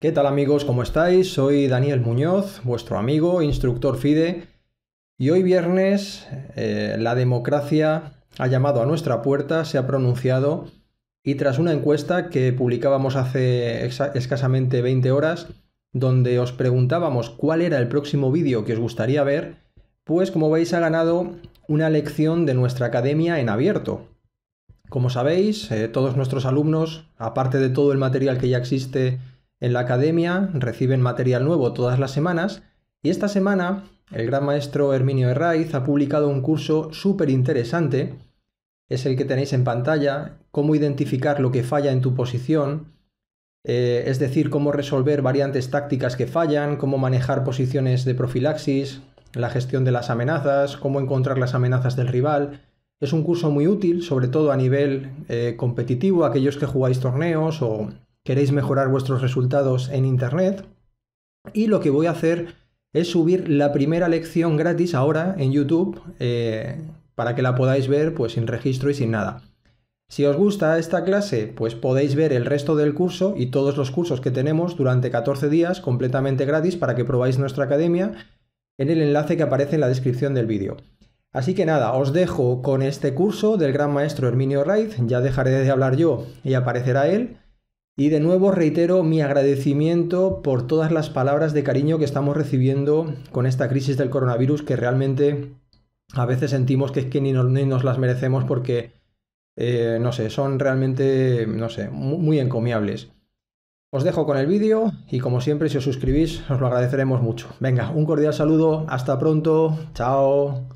¿Qué tal amigos? ¿Cómo estáis? Soy Daniel Muñoz, vuestro amigo, instructor FIDE, y hoy viernes eh, la democracia ha llamado a nuestra puerta, se ha pronunciado y tras una encuesta que publicábamos hace escasamente 20 horas, donde os preguntábamos cuál era el próximo vídeo que os gustaría ver, pues como veis ha ganado una lección de nuestra academia en abierto. Como sabéis, eh, todos nuestros alumnos, aparte de todo el material que ya existe en la academia, reciben material nuevo todas las semanas, y esta semana el gran maestro Herminio Herraiz ha publicado un curso súper interesante es el que tenéis en pantalla, cómo identificar lo que falla en tu posición, eh, es decir, cómo resolver variantes tácticas que fallan, cómo manejar posiciones de profilaxis, la gestión de las amenazas, cómo encontrar las amenazas del rival. Es un curso muy útil, sobre todo a nivel eh, competitivo, aquellos que jugáis torneos o queréis mejorar vuestros resultados en Internet. Y lo que voy a hacer es subir la primera lección gratis ahora en YouTube. Eh, para que la podáis ver pues sin registro y sin nada. Si os gusta esta clase, pues podéis ver el resto del curso y todos los cursos que tenemos durante 14 días completamente gratis para que probáis nuestra academia en el enlace que aparece en la descripción del vídeo. Así que nada, os dejo con este curso del gran maestro Herminio Raiz, ya dejaré de hablar yo y aparecerá él. Y de nuevo reitero mi agradecimiento por todas las palabras de cariño que estamos recibiendo con esta crisis del coronavirus que realmente a veces sentimos que es que ni nos, las merecemos porque, eh, no sé, son realmente, no sé, muy encomiables. Os dejo con el vídeo y como siempre si os suscribís os lo agradeceremos mucho. Venga, un cordial saludo, hasta pronto, chao.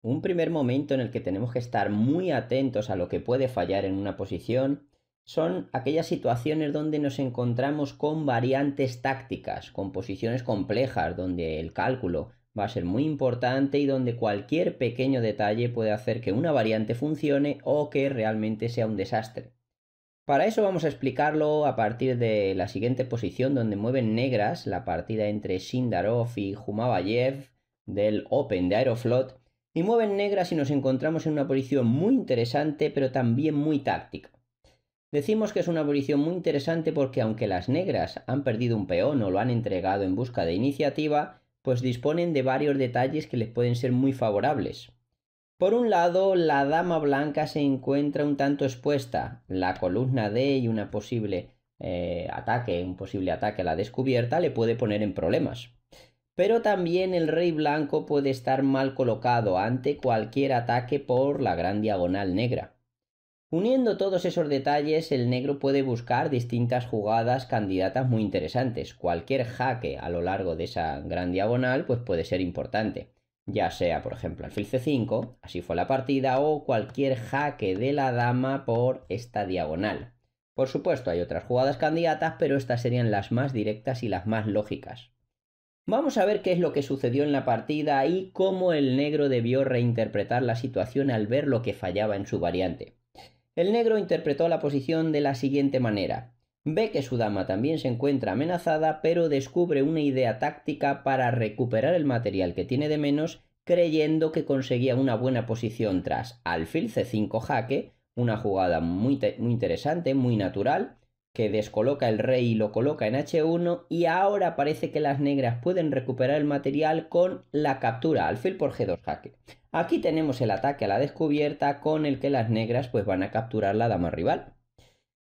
Un primer momento en el que tenemos que estar muy atentos a lo que puede fallar en una posición son aquellas situaciones donde nos encontramos con variantes tácticas, con posiciones complejas, donde el cálculo va a ser muy importante y donde cualquier pequeño detalle puede hacer que una variante funcione o que realmente sea un desastre. Para eso vamos a explicarlo a partir de la siguiente posición donde mueven negras la partida entre Sindarov y Jumabayev del Open de Aeroflot y mueven negras y nos encontramos en una posición muy interesante pero también muy táctica. Decimos que es una abolición muy interesante porque aunque las negras han perdido un peón o lo han entregado en busca de iniciativa, pues disponen de varios detalles que les pueden ser muy favorables. Por un lado, la dama blanca se encuentra un tanto expuesta, la columna D y un posible eh, ataque, un posible ataque a la descubierta le puede poner en problemas. Pero también el rey blanco puede estar mal colocado ante cualquier ataque por la gran diagonal negra. Uniendo todos esos detalles, el negro puede buscar distintas jugadas candidatas muy interesantes. Cualquier jaque a lo largo de esa gran diagonal pues puede ser importante. Ya sea, por ejemplo, fil c5, así fue la partida, o cualquier jaque de la dama por esta diagonal. Por supuesto, hay otras jugadas candidatas, pero estas serían las más directas y las más lógicas. Vamos a ver qué es lo que sucedió en la partida y cómo el negro debió reinterpretar la situación al ver lo que fallaba en su variante. El negro interpretó la posición de la siguiente manera. Ve que su dama también se encuentra amenazada, pero descubre una idea táctica para recuperar el material que tiene de menos, creyendo que conseguía una buena posición tras alfil c5 jaque, una jugada muy, interesante, muy natural, que descoloca el rey y lo coloca en h1 y ahora parece que las negras pueden recuperar el material con la captura alfil por g2 jaque. Aquí tenemos el ataque a la descubierta con el que las negras pues van a capturar la dama rival.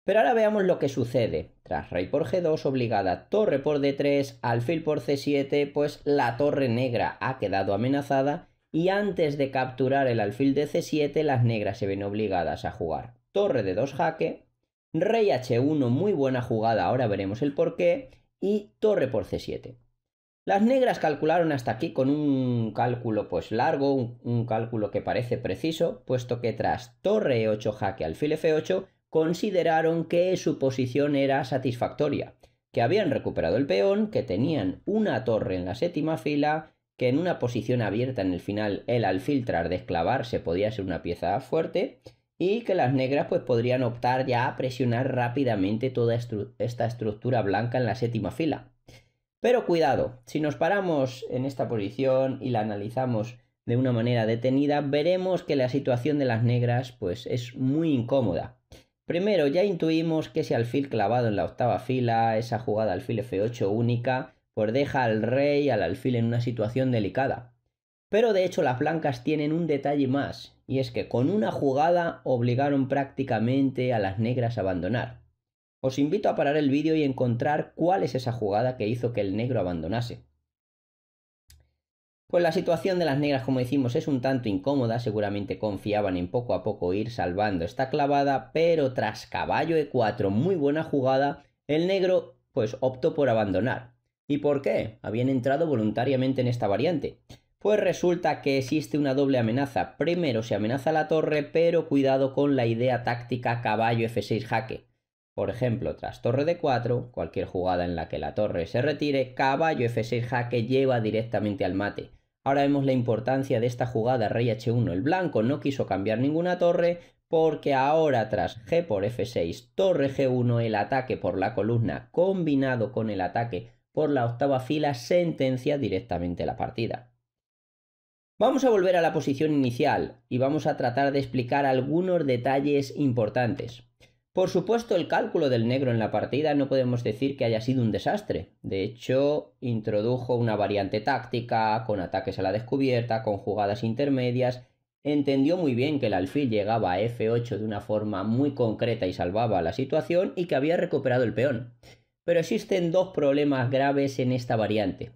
Pero ahora veamos lo que sucede. Tras rey por g2 obligada, torre por d3, alfil por c7, pues la torre negra ha quedado amenazada y antes de capturar el alfil de c7 las negras se ven obligadas a jugar torre de 2 jaque, rey h1 muy buena jugada, ahora veremos el porqué, y torre por c7. Las negras calcularon hasta aquí con un cálculo pues largo, un, cálculo que parece preciso, puesto que tras torre e8 jaque alfil f8 consideraron que su posición era satisfactoria, que habían recuperado el peón, que tenían una torre en la séptima fila, que en una posición abierta en el final el alfil tras desclavarse podía ser una pieza fuerte y que las negras pues podrían optar ya a presionar rápidamente toda esta estructura blanca en la séptima fila pero cuidado, si nos paramos en esta posición y la analizamos de una manera detenida, veremos que la situación de las negras pues es muy incómoda. Primero, ya intuimos que ese alfil clavado en la octava fila, esa jugada alfil F8 única, pues deja al rey al alfil en una situación delicada. Pero de hecho las blancas tienen un detalle más, y es que con una jugada obligaron prácticamente a las negras a abandonar. Os invito a parar el vídeo y encontrar cuál es esa jugada que hizo que el negro abandonase. Pues la situación de las negras, como decimos, es un tanto incómoda, seguramente confiaban en poco a poco ir salvando esta clavada, pero tras caballo e4, muy buena jugada, el negro pues optó por abandonar. ¿Y por qué? Habían entrado voluntariamente en esta variante. Pues resulta que existe una doble amenaza. Primero se amenaza la torre, pero cuidado con la idea táctica caballo f6 jaque. Por ejemplo, tras torre d4, cualquier jugada en la que la torre se retire, caballo f6 jaque lleva directamente al mate. Ahora vemos la importancia de esta jugada rey h1. El blanco no quiso cambiar ninguna torre porque ahora tras g por f6, torre g1, el ataque por la columna combinado con el ataque por la octava fila sentencia directamente la partida. Vamos a volver a la posición inicial y vamos a tratar de explicar algunos detalles importantes. Por supuesto, el cálculo del negro en la partida no podemos decir que haya sido un desastre. De hecho, introdujo una variante táctica, con ataques a la descubierta, con jugadas intermedias. Entendió muy bien que el alfil llegaba a F8 de una forma muy concreta y salvaba la situación y que había recuperado el peón. Pero existen dos problemas graves en esta variante.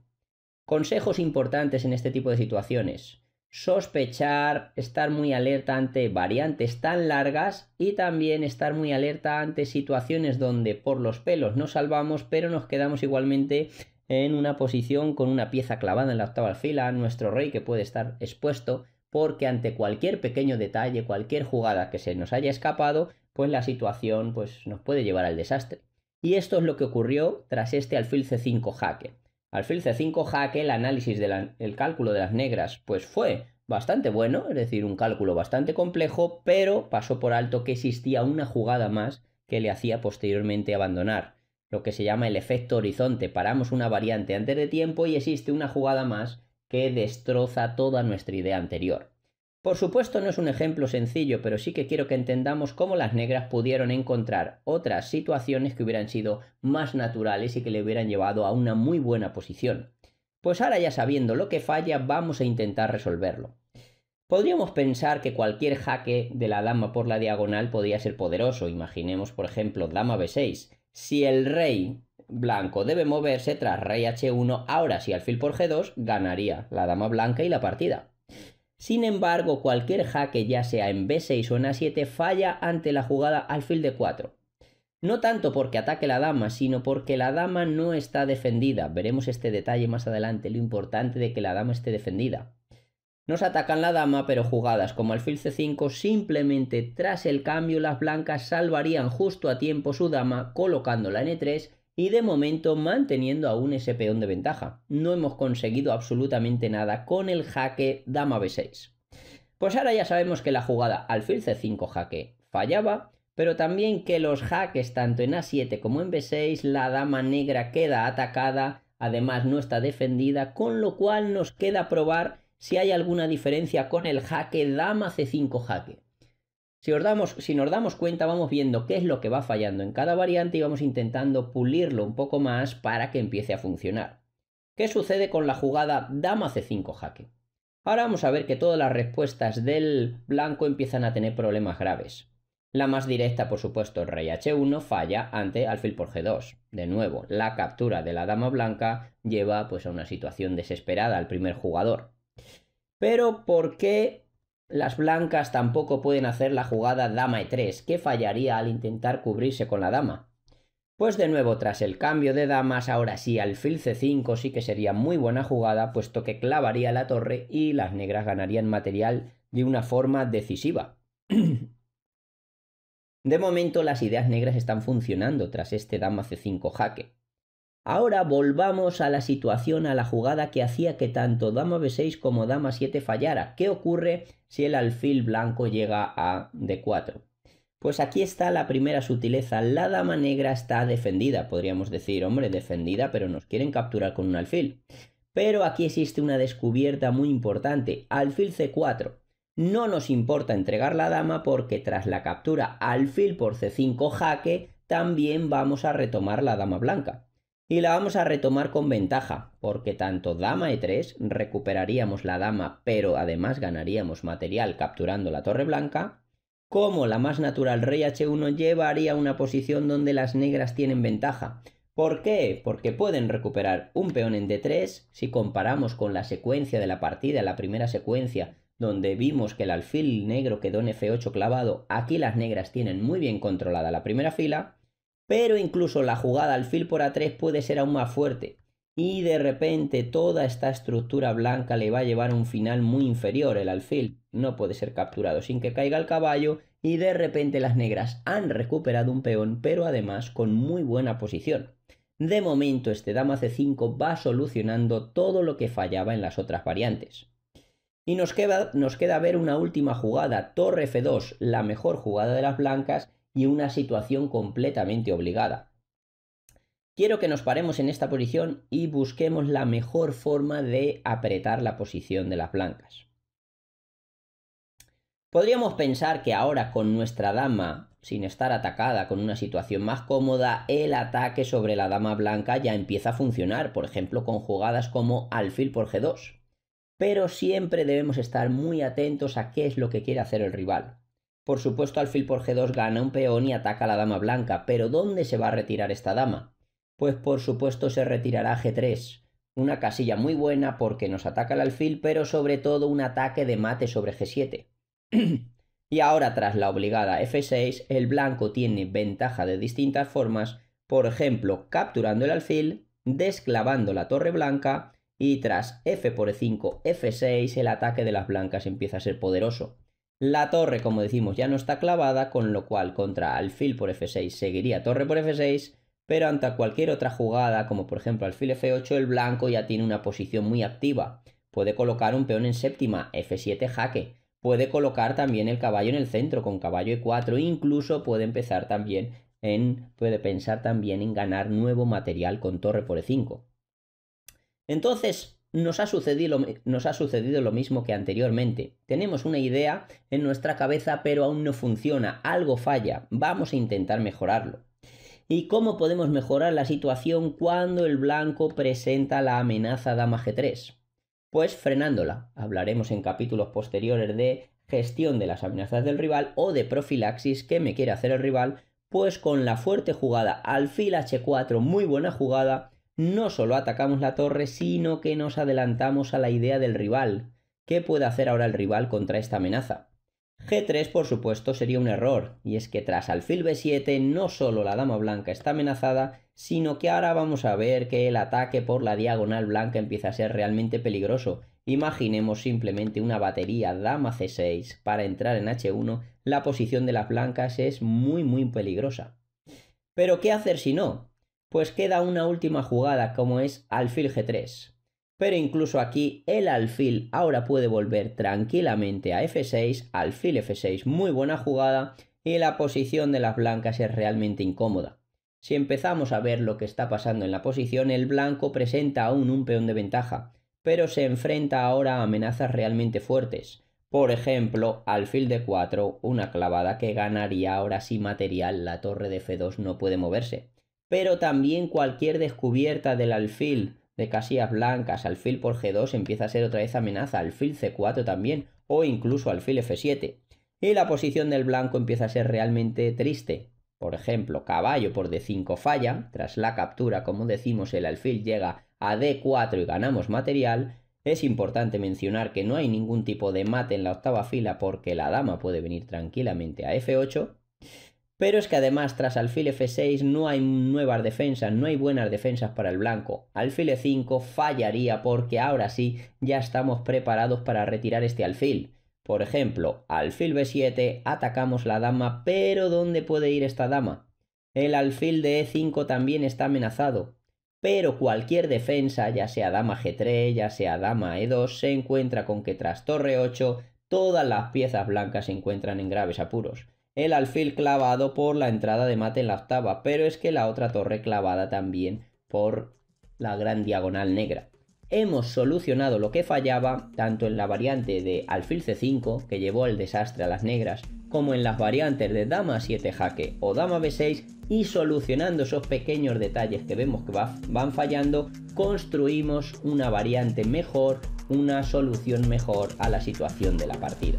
Consejos importantes en este tipo de situaciones sospechar, estar muy alerta ante variantes tan largas y también estar muy alerta ante situaciones donde por los pelos nos salvamos pero nos quedamos igualmente en una posición con una pieza clavada en la octava fila, nuestro rey que puede estar expuesto porque ante cualquier pequeño detalle, cualquier jugada que se nos haya escapado, pues la situación pues, nos puede llevar al desastre. Y esto es lo que ocurrió tras este alfil C5 jaque. Alfil C5 jaque el análisis del cálculo de las negras, pues fue bastante bueno, es decir, un cálculo bastante complejo, pero pasó por alto que existía una jugada más que le hacía posteriormente abandonar, lo que se llama el efecto horizonte, paramos una variante antes de tiempo y existe una jugada más que destroza toda nuestra idea anterior. Por supuesto no es un ejemplo sencillo, pero sí que quiero que entendamos cómo las negras pudieron encontrar otras situaciones que hubieran sido más naturales y que le hubieran llevado a una muy buena posición. Pues ahora ya sabiendo lo que falla, vamos a intentar resolverlo. Podríamos pensar que cualquier jaque de la dama por la diagonal podría ser poderoso. Imaginemos, por ejemplo, dama b6. Si el rey blanco debe moverse tras rey h1, ahora si alfil por g2, ganaría la dama blanca y la partida. Sin embargo, cualquier jaque, ya sea en B6 o en A7, falla ante la jugada alfil de 4. No tanto porque ataque la dama, sino porque la dama no está defendida. Veremos este detalle más adelante, lo importante de que la dama esté defendida. Nos atacan la dama, pero jugadas como alfil C5 simplemente tras el cambio las blancas salvarían justo a tiempo su dama colocándola en E3 y de momento manteniendo aún ese peón de ventaja. No hemos conseguido absolutamente nada con el jaque dama b6. Pues ahora ya sabemos que la jugada alfil c5 jaque fallaba, pero también que los jaques tanto en a7 como en b6 la dama negra queda atacada, además no está defendida, con lo cual nos queda probar si hay alguna diferencia con el jaque dama c5 jaque. Si nos, damos, cuenta, vamos viendo qué es lo que va fallando en cada variante y vamos intentando pulirlo un poco más para que empiece a funcionar. ¿Qué sucede con la jugada dama c5 jaque? Ahora vamos a ver que todas las respuestas del blanco empiezan a tener problemas graves. La más directa, por supuesto, el rey h1 falla ante alfil por g2. De nuevo, la captura de la dama blanca lleva pues a una situación desesperada al primer jugador. Pero ¿por qué las blancas tampoco pueden hacer la jugada dama e3, que fallaría al intentar cubrirse con la dama. Pues de nuevo, tras el cambio de damas, ahora sí alfil c5 sí que sería muy buena jugada, puesto que clavaría la torre y las negras ganarían material de una forma decisiva. de momento las ideas negras están funcionando tras este dama c5 jaque. Ahora volvamos a la situación, a la jugada que hacía que tanto dama b6 como dama 7 fallara. ¿Qué ocurre si el alfil blanco llega a d4? Pues aquí está la primera sutileza. La dama negra está defendida, podríamos decir, hombre, defendida, pero nos quieren capturar con un alfil. Pero aquí existe una descubierta muy importante. Alfil c4. No nos importa entregar la dama porque tras la captura alfil por c5 jaque, también vamos a retomar la dama blanca y la vamos a retomar con ventaja, porque tanto dama e3 recuperaríamos la dama, pero además ganaríamos material capturando la torre blanca, como la más natural rey h1 llevaría una posición donde las negras tienen ventaja. ¿Por qué? Porque pueden recuperar un peón en d3 si comparamos con la secuencia de la partida, la primera secuencia donde vimos que el alfil negro quedó en f8 clavado, aquí las negras tienen muy bien controlada la primera fila, pero incluso la jugada alfil por a3 puede ser aún más fuerte y de repente toda esta estructura blanca le va a llevar a un final muy inferior. El alfil no puede ser capturado sin que caiga el caballo y de repente las negras han recuperado un peón pero además con muy buena posición. De momento este dama c5 va solucionando todo lo que fallaba en las otras variantes. Y nos queda, nos queda ver una última jugada, torre f2, la mejor jugada de las blancas, y una situación completamente obligada. Quiero que nos paremos en esta posición y busquemos la mejor forma de apretar la posición de las blancas. Podríamos pensar que ahora con nuestra dama, sin estar atacada, con una situación más cómoda, el ataque sobre la dama blanca ya empieza a funcionar, por ejemplo con jugadas como alfil por g2. Pero siempre debemos estar muy atentos a qué es lo que quiere hacer el rival. Por supuesto, alfil por g2 gana un peón y ataca a la dama blanca, pero ¿dónde se va a retirar esta dama? Pues por supuesto se retirará g3, una casilla muy buena porque nos ataca el alfil, pero sobre todo un ataque de mate sobre g7. y ahora tras la obligada f6, el blanco tiene ventaja de distintas formas, por ejemplo, capturando el alfil, desclavando la torre blanca, y tras f por e5, f6, el ataque de las blancas empieza a ser poderoso. La torre, como decimos, ya no está clavada, con lo cual contra alfil por f6 seguiría torre por f6, pero ante cualquier otra jugada, como por ejemplo alfil f8, el blanco ya tiene una posición muy activa. Puede colocar un peón en séptima, f7 jaque. Puede colocar también el caballo en el centro con caballo e4, incluso puede empezar también en puede pensar también en ganar nuevo material con torre por e5. Entonces, nos ha, sucedido, nos ha, sucedido, lo mismo que anteriormente. Tenemos una idea en nuestra cabeza pero aún no funciona, algo falla, vamos a intentar mejorarlo. ¿Y cómo podemos mejorar la situación cuando el blanco presenta la amenaza dama G3? Pues frenándola. Hablaremos en capítulos posteriores de gestión de las amenazas del rival o de profilaxis que me quiere hacer el rival, pues con la fuerte jugada alfil H4, muy buena jugada, no solo atacamos la torre, sino que nos adelantamos a la idea del rival. ¿Qué puede hacer ahora el rival contra esta amenaza? G3 por supuesto sería un error, y es que tras alfil B7 no solo la dama blanca está amenazada, sino que ahora vamos a ver que el ataque por la diagonal blanca empieza a ser realmente peligroso. Imaginemos simplemente una batería dama C6 para entrar en H1, la posición de las blancas es muy muy peligrosa. Pero ¿qué hacer si no? pues queda una última jugada como es alfil g3. Pero incluso aquí el alfil ahora puede volver tranquilamente a f6, alfil f6, muy buena jugada y la posición de las blancas es realmente incómoda. Si empezamos a ver lo que está pasando en la posición, el blanco presenta aún un peón de ventaja, pero se enfrenta ahora a amenazas realmente fuertes. Por ejemplo, alfil d 4, una clavada que ganaría ahora sin material la torre de f2 no puede moverse pero también cualquier descubierta del alfil de casillas blancas, alfil por G2 empieza a ser otra vez amenaza, alfil C4 también, o incluso alfil F7. Y la posición del blanco empieza a ser realmente triste. Por ejemplo, caballo por D5 falla, tras la captura, como decimos, el alfil llega a D4 y ganamos material. Es importante mencionar que no hay ningún tipo de mate en la octava fila porque la dama puede venir tranquilamente a F8. Pero es que además tras alfil f6 no hay nuevas defensas, no hay buenas defensas para el blanco. Alfil e5 fallaría porque ahora sí ya estamos preparados para retirar este alfil. Por ejemplo, alfil b7, atacamos la dama, pero ¿dónde puede ir esta dama? El alfil de e5 también está amenazado, pero cualquier defensa, ya sea dama g3, ya sea dama e2, se encuentra con que tras torre 8 todas las piezas blancas se encuentran en graves apuros el alfil clavado por la entrada de mate en la octava, pero es que la otra torre clavada también por la gran diagonal negra. Hemos solucionado lo que fallaba tanto en la variante de alfil c5 que llevó el desastre a las negras, como en las variantes de dama 7 jaque o dama b6 y solucionando esos pequeños detalles que vemos que van fallando, construimos una variante mejor, una solución mejor a la situación de la partida.